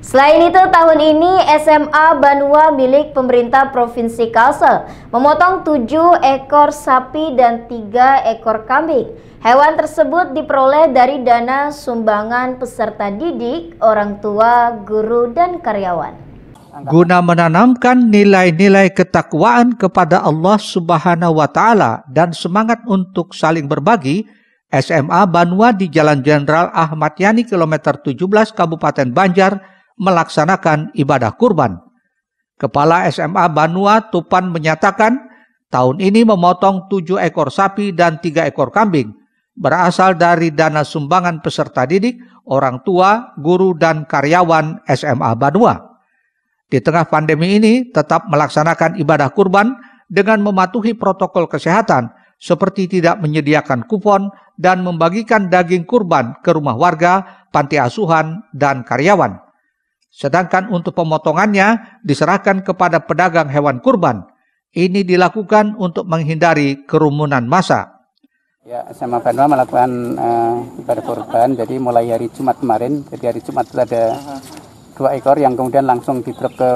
Selain itu, tahun ini SMA Banua milik pemerintah Provinsi Kalsel memotong 7 ekor sapi dan 3 ekor kambing. Hewan tersebut diperoleh dari dana sumbangan peserta didik, orang tua, guru, dan karyawan. Guna menanamkan nilai-nilai ketakwaan kepada Allah Subhanahu wa taala dan semangat untuk saling berbagi, SMA Banua di Jalan Jenderal Ahmad Yani kilometer 17 Kabupaten Banjar melaksanakan ibadah kurban. Kepala SMA Banua Tupan menyatakan tahun ini memotong tujuh ekor sapi dan tiga ekor kambing berasal dari dana sumbangan peserta didik, orang tua, guru, dan karyawan SMA Banua. Di tengah pandemi ini tetap melaksanakan ibadah kurban dengan mematuhi protokol kesehatan seperti tidak menyediakan kupon dan membagikan daging kurban ke rumah warga, panti asuhan, dan karyawan. Sedangkan untuk pemotongannya diserahkan kepada pedagang hewan kurban. Ini dilakukan untuk menghindari kerumunan massa. Ya, sama Banwa melakukan uh, ibadah kurban. Jadi mulai hari Jumat kemarin, jadi hari Jumat itu ada dua ekor yang kemudian langsung ditruk ke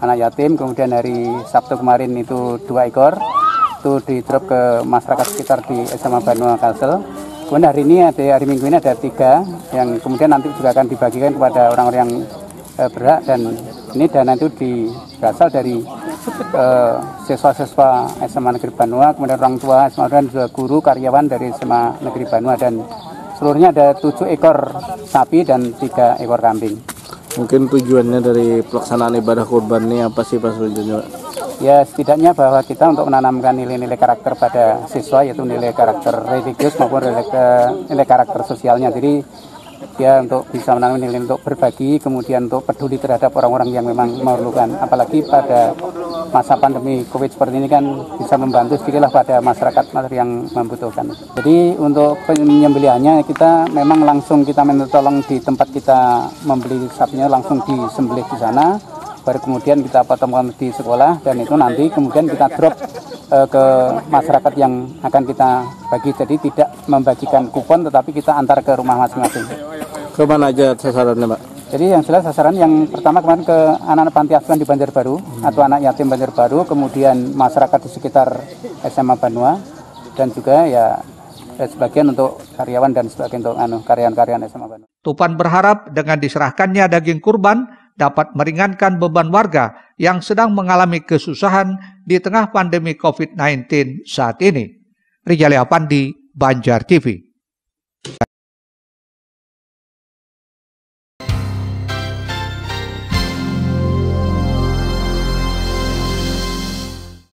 anak yatim. Kemudian hari Sabtu kemarin itu dua ekor, itu ditruk ke masyarakat sekitar di SMA Banua Kalsel. Kemudian hari ini ada hari Minggu ini ada tiga yang kemudian nanti juga akan dibagikan kepada orang-orang yang eh, berhak dan ini dana itu di, berasal dari eh, siswa-siswa eh, SMA Negeri Banua, kemudian orang tua SMA dan juga guru karyawan dari SMA Negeri Banua dan seluruhnya ada tujuh ekor sapi dan tiga ekor kambing. Mungkin tujuannya dari pelaksanaan ibadah kurban ini apa sih Pak Sujono? Ya setidaknya bahwa kita untuk menanamkan nilai-nilai karakter pada siswa yaitu nilai karakter religius maupun nilai, nilai karakter sosialnya. Jadi ya untuk bisa menangani nilai untuk berbagi kemudian untuk peduli terhadap orang-orang yang memang memerlukan apalagi pada masa pandemi covid seperti ini kan bisa membantu sedikitlah pada masyarakat yang membutuhkan jadi untuk penyembelihannya kita memang langsung kita minta tolong di tempat kita membeli sapinya langsung disembelih di sana baru kemudian kita potong di sekolah dan itu nanti kemudian kita drop Eh, ke masyarakat yang akan kita bagi. Jadi tidak membagikan kupon, tetapi kita antar ke rumah masing-masing. Ke aja sasarannya, Pak? Jadi yang jelas sasaran yang pertama kemarin ke anak-anak panti asuhan di Banjarbaru hmm. atau anak yatim Banjarbaru, kemudian masyarakat di sekitar SMA Banua dan juga ya eh, sebagian untuk karyawan dan sebagian untuk anu, karyawan-karyawan SMA Banua. Tupan berharap dengan diserahkannya daging kurban dapat meringankan beban warga yang sedang mengalami kesusahan di tengah pandemi COVID-19 saat ini. Rijalia Pandi, Banjar TV.